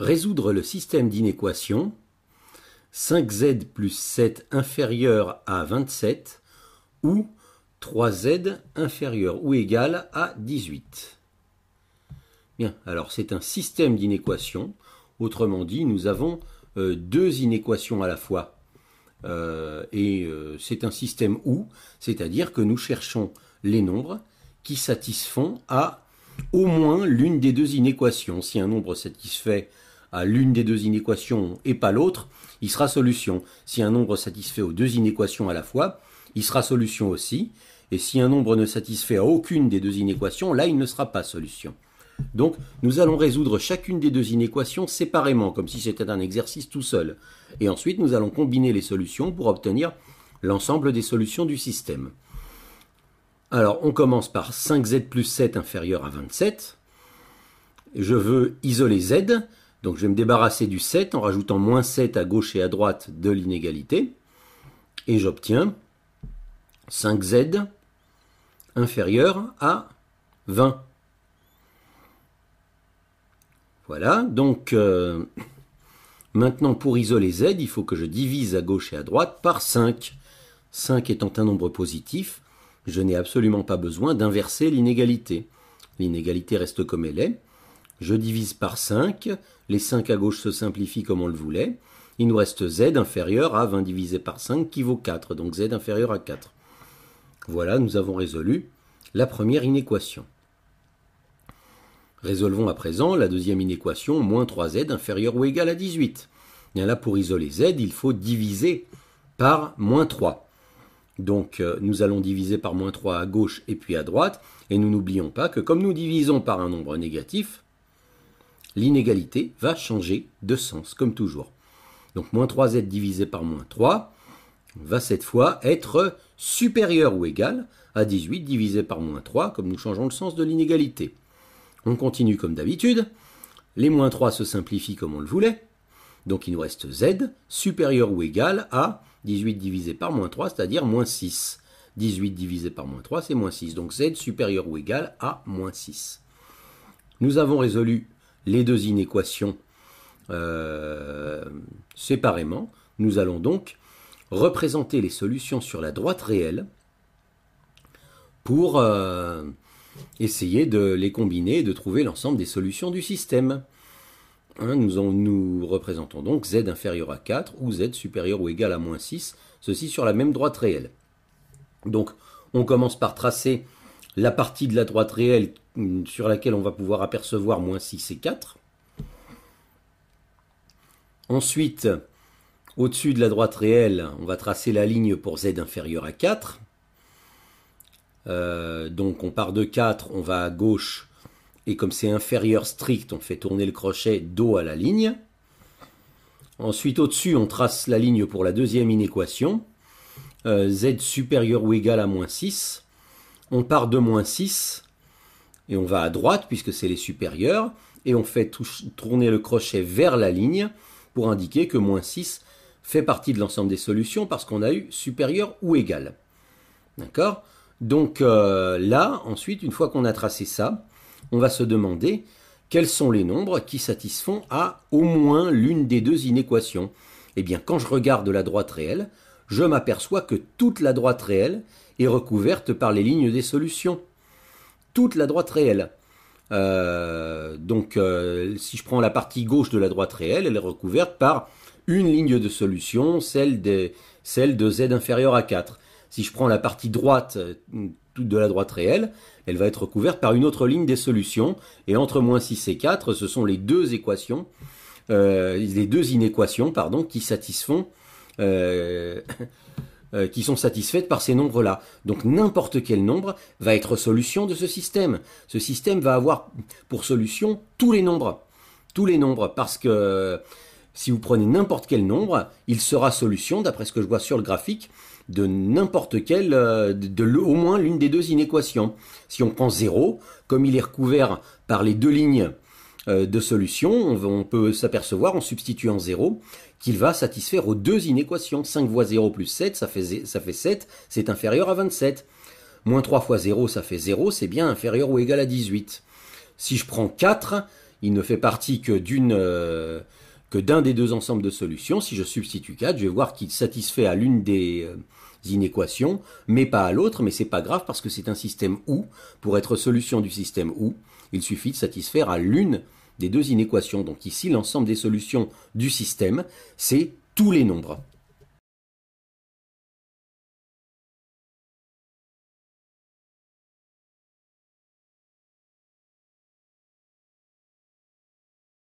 Résoudre le système d'inéquation 5z plus 7 inférieur à 27 ou 3z inférieur ou égal à 18. Bien, alors c'est un système d'inéquation. Autrement dit, nous avons euh, deux inéquations à la fois. Euh, et euh, c'est un système où, c'est-à-dire que nous cherchons les nombres qui satisfont à au moins l'une des deux inéquations. Si un nombre satisfait à l'une des deux inéquations et pas l'autre, il sera solution. Si un nombre satisfait aux deux inéquations à la fois, il sera solution aussi. Et si un nombre ne satisfait à aucune des deux inéquations, là, il ne sera pas solution. Donc, nous allons résoudre chacune des deux inéquations séparément, comme si c'était un exercice tout seul. Et ensuite, nous allons combiner les solutions pour obtenir l'ensemble des solutions du système. Alors, on commence par 5z plus 7 inférieur à 27. Je veux isoler z. Donc je vais me débarrasser du 7 en rajoutant moins 7 à gauche et à droite de l'inégalité. Et j'obtiens 5z inférieur à 20. Voilà, donc euh, maintenant pour isoler z, il faut que je divise à gauche et à droite par 5. 5 étant un nombre positif, je n'ai absolument pas besoin d'inverser l'inégalité. L'inégalité reste comme elle est. Je divise par 5, les 5 à gauche se simplifient comme on le voulait. Il nous reste z inférieur à 20 divisé par 5 qui vaut 4, donc z inférieur à 4. Voilà, nous avons résolu la première inéquation. Résolvons à présent la deuxième inéquation, moins 3z inférieur ou égal à 18. Bien là, pour isoler z, il faut diviser par moins 3. Donc euh, nous allons diviser par moins 3 à gauche et puis à droite, et nous n'oublions pas que comme nous divisons par un nombre négatif, l'inégalité va changer de sens, comme toujours. Donc moins 3z divisé par moins 3 va cette fois être supérieur ou égal à 18 divisé par moins 3, comme nous changeons le sens de l'inégalité. On continue comme d'habitude. Les moins 3 se simplifient comme on le voulait. Donc il nous reste z supérieur ou égal à 18 divisé par moins 3, c'est-à-dire moins 6. 18 divisé par moins 3, c'est moins 6. Donc z supérieur ou égal à moins 6. Nous avons résolu les deux inéquations euh, séparément, nous allons donc représenter les solutions sur la droite réelle pour euh, essayer de les combiner et de trouver l'ensemble des solutions du système. Hein, nous, nous représentons donc z inférieur à 4 ou z supérieur ou égal à moins 6, ceci sur la même droite réelle. Donc on commence par tracer la partie de la droite réelle hum, sur laquelle on va pouvoir apercevoir moins 6 et 4. Ensuite, au-dessus de la droite réelle, on va tracer la ligne pour z inférieur à 4. Euh, donc on part de 4, on va à gauche, et comme c'est inférieur strict, on fait tourner le crochet dos à la ligne. Ensuite, au-dessus, on trace la ligne pour la deuxième inéquation, euh, z supérieur ou égal à moins 6. On part de moins 6 et on va à droite puisque c'est les supérieurs et on fait tourner le crochet vers la ligne pour indiquer que moins 6 fait partie de l'ensemble des solutions parce qu'on a eu supérieur ou égal. D'accord Donc euh, là, ensuite, une fois qu'on a tracé ça, on va se demander quels sont les nombres qui satisfont à au moins l'une des deux inéquations. Eh bien, quand je regarde la droite réelle, je m'aperçois que toute la droite réelle est recouverte par les lignes des solutions. Toute la droite réelle. Euh, donc euh, si je prends la partie gauche de la droite réelle, elle est recouverte par une ligne de solution, celle, des, celle de z inférieur à 4. Si je prends la partie droite euh, de la droite réelle, elle va être recouverte par une autre ligne des solutions. Et entre moins 6 et 4, ce sont les deux équations, les deux inéquations, pardon, qui satisfont, euh, qui sont satisfaites par ces nombres-là. Donc n'importe quel nombre va être solution de ce système. Ce système va avoir pour solution tous les nombres. Tous les nombres, parce que si vous prenez n'importe quel nombre, il sera solution, d'après ce que je vois sur le graphique, de n'importe quelle, euh, de, au moins l'une des deux inéquations. Si on prend 0, comme il est recouvert par les deux lignes euh, de solution, on, peut s'apercevoir en substituant 0 qu'il va satisfaire aux deux inéquations. 5 fois 0 plus 7, ça fait, ça fait 7, c'est inférieur à 27. Moins 3 fois 0, ça fait 0, c'est bien inférieur ou égal à 18. Si je prends 4, il ne fait partie que d'une... Euh, que d'un des deux ensembles de solutions, si je substitue 4, je vais voir qu'il satisfait à l'une des euh, inéquations, mais pas à l'autre, mais c'est pas grave parce que c'est un système OU. Pour être solution du système OU, il suffit de satisfaire à l'une des deux inéquations. Donc ici, l'ensemble des solutions du système, c'est tous les nombres.